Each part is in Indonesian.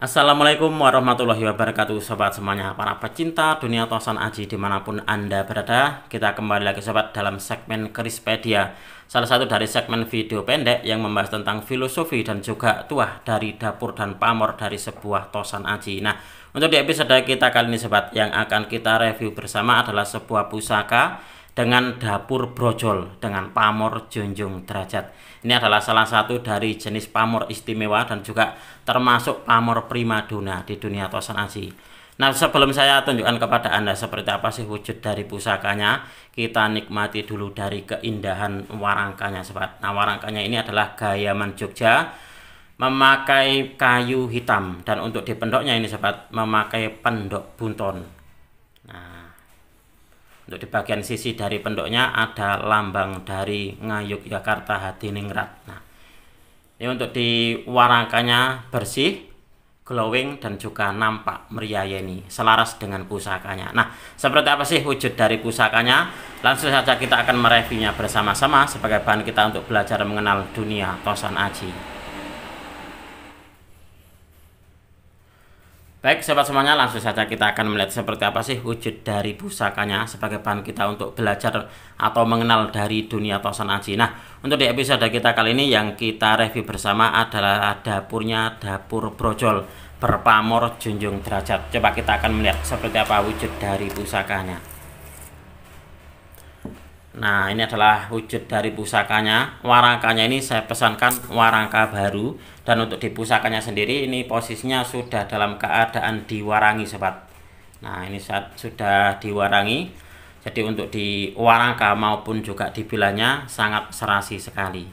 Assalamualaikum warahmatullahi wabarakatuh Sobat semuanya para pecinta dunia tosan aji dimanapun anda berada Kita kembali lagi sobat dalam segmen Krispedia Salah satu dari segmen video pendek yang membahas tentang filosofi dan juga tuah dari dapur dan pamor dari sebuah tosan aji Nah untuk di episode kita kali ini sobat yang akan kita review bersama adalah sebuah pusaka dengan dapur brojol dengan pamor junjung derajat. Ini adalah salah satu dari jenis pamor istimewa dan juga termasuk pamor primadona di dunia tosan asi. Nah, sebelum saya tunjukkan kepada Anda seperti apa sih wujud dari pusakanya, kita nikmati dulu dari keindahan warangkanya, sobat. Nah, warangkanya ini adalah gayaman Jogja memakai kayu hitam dan untuk di pendoknya ini sobat memakai pendok bunton untuk di bagian sisi dari pendoknya ada lambang dari Ngayuk Ngayogyakarta Hadiningrat. Nah, ini untuk di warangkanya bersih, glowing dan juga nampak meriah ini selaras dengan pusakanya. Nah, seperti apa sih wujud dari pusakanya? Langsung saja kita akan mereviewnya bersama-sama sebagai bahan kita untuk belajar mengenal dunia Tosan Aji. Baik sobat semuanya langsung saja kita akan melihat seperti apa sih wujud dari pusakanya sebagai bahan kita untuk belajar atau mengenal dari dunia tosan aji. Nah untuk di episode kita kali ini yang kita review bersama adalah dapurnya dapur brojol berpamor junjung derajat. Coba kita akan melihat seperti apa wujud dari pusakanya. Nah, ini adalah wujud dari pusakanya. warangkanya ini saya pesankan warangka baru dan untuk di pusakanya sendiri ini posisinya sudah dalam keadaan diwarangi, sobat. Nah, ini saat sudah diwarangi. Jadi untuk di warangka maupun juga di bilahnya sangat serasi sekali.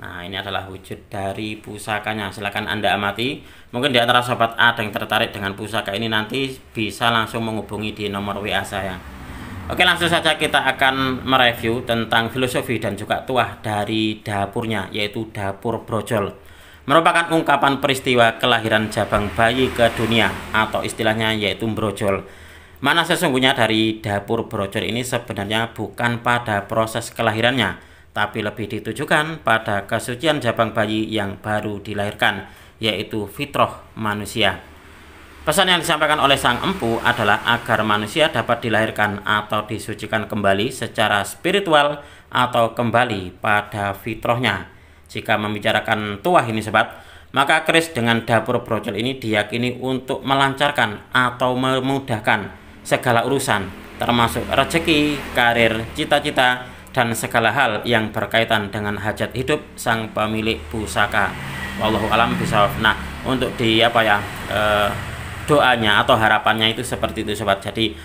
Nah, ini adalah wujud dari pusakanya. Silahkan Anda amati. Mungkin di antara sobat ada yang tertarik dengan pusaka ini nanti bisa langsung menghubungi di nomor WA saya. Oke langsung saja kita akan mereview tentang filosofi dan juga tuah dari dapurnya yaitu dapur brojol merupakan ungkapan peristiwa kelahiran jabang bayi ke dunia atau istilahnya yaitu brojol mana sesungguhnya dari dapur brojol ini sebenarnya bukan pada proses kelahirannya tapi lebih ditujukan pada kesucian jabang bayi yang baru dilahirkan yaitu fitroh manusia Pesan yang disampaikan oleh sang empu adalah agar manusia dapat dilahirkan atau disucikan kembali secara spiritual atau kembali pada fitrohnya. Jika membicarakan tuah ini sebab maka keris dengan dapur brocol ini diyakini untuk melancarkan atau memudahkan segala urusan, termasuk rezeki, karir, cita-cita, dan segala hal yang berkaitan dengan hajat hidup sang pemilik pusaka. Wallahu alam bisa. Nah, untuk di apa ya? Eh, doanya atau harapannya itu seperti itu sobat jadi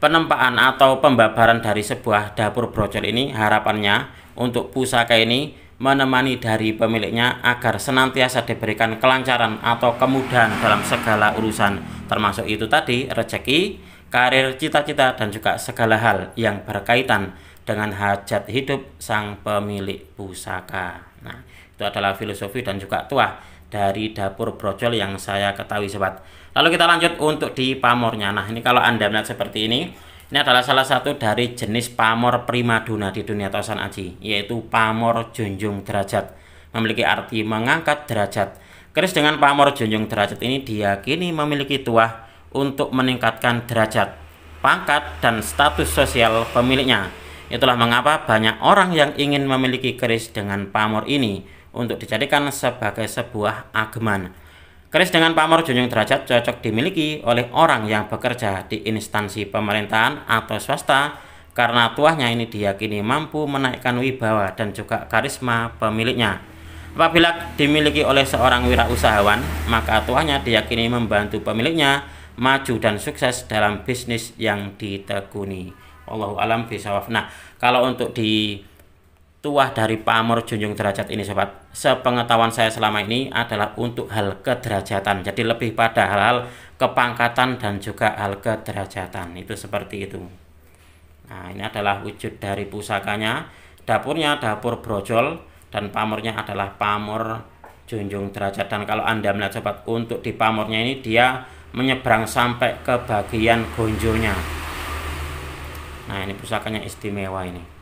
penempaan atau pembabaran dari sebuah dapur brocol ini harapannya untuk pusaka ini menemani dari pemiliknya agar senantiasa diberikan kelancaran atau kemudahan dalam segala urusan termasuk itu tadi rezeki, karir, cita-cita dan juga segala hal yang berkaitan dengan hajat hidup sang pemilik pusaka. Nah, itu adalah filosofi dan juga tuah dari dapur brojol yang saya ketahui sobat lalu kita lanjut untuk di pamornya nah ini kalau anda melihat seperti ini ini adalah salah satu dari jenis pamor primadona di dunia tosan aji yaitu pamor junjung derajat memiliki arti mengangkat derajat keris dengan pamor junjung derajat ini diyakini memiliki tuah untuk meningkatkan derajat pangkat dan status sosial pemiliknya itulah mengapa banyak orang yang ingin memiliki keris dengan pamor ini untuk dijadikan sebagai sebuah ageman. Keris dengan pamor junjung derajat cocok dimiliki oleh orang yang bekerja di instansi pemerintahan atau swasta karena tuahnya ini diyakini mampu menaikkan wibawa dan juga karisma pemiliknya. Apabila dimiliki oleh seorang wirausahawan, maka tuahnya diyakini membantu pemiliknya maju dan sukses dalam bisnis yang ditekuni. Allahu alam bisawaf. Nah, kalau untuk di tuah dari pamor junjung derajat ini sobat sepengetahuan saya selama ini adalah untuk hal kederajatan jadi lebih pada hal-hal kepangkatan dan juga hal kederajatan itu seperti itu nah ini adalah wujud dari pusakanya dapurnya dapur brojol dan pamornya adalah pamor junjung derajat dan kalau anda melihat sobat untuk di pamornya ini dia menyeberang sampai ke bagian gonjonya nah ini pusakanya istimewa ini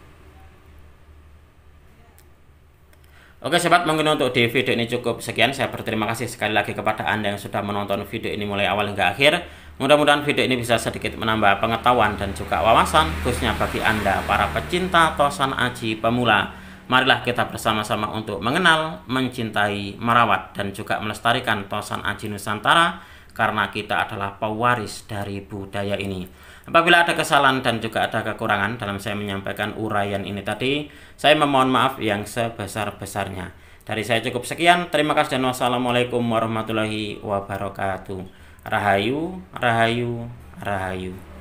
Oke sobat, mungkin untuk di video ini cukup sekian. Saya berterima kasih sekali lagi kepada Anda yang sudah menonton video ini mulai awal hingga akhir. Mudah-mudahan video ini bisa sedikit menambah pengetahuan dan juga wawasan khususnya bagi Anda para pecinta tosan aji pemula. Marilah kita bersama-sama untuk mengenal, mencintai, merawat dan juga melestarikan tosan aji Nusantara karena kita adalah pewaris dari budaya ini. Apabila ada kesalahan dan juga ada kekurangan dalam saya menyampaikan uraian ini tadi, saya memohon maaf yang sebesar-besarnya. Dari saya cukup sekian. Terima kasih dan wassalamualaikum warahmatullahi wabarakatuh. Rahayu, rahayu, rahayu.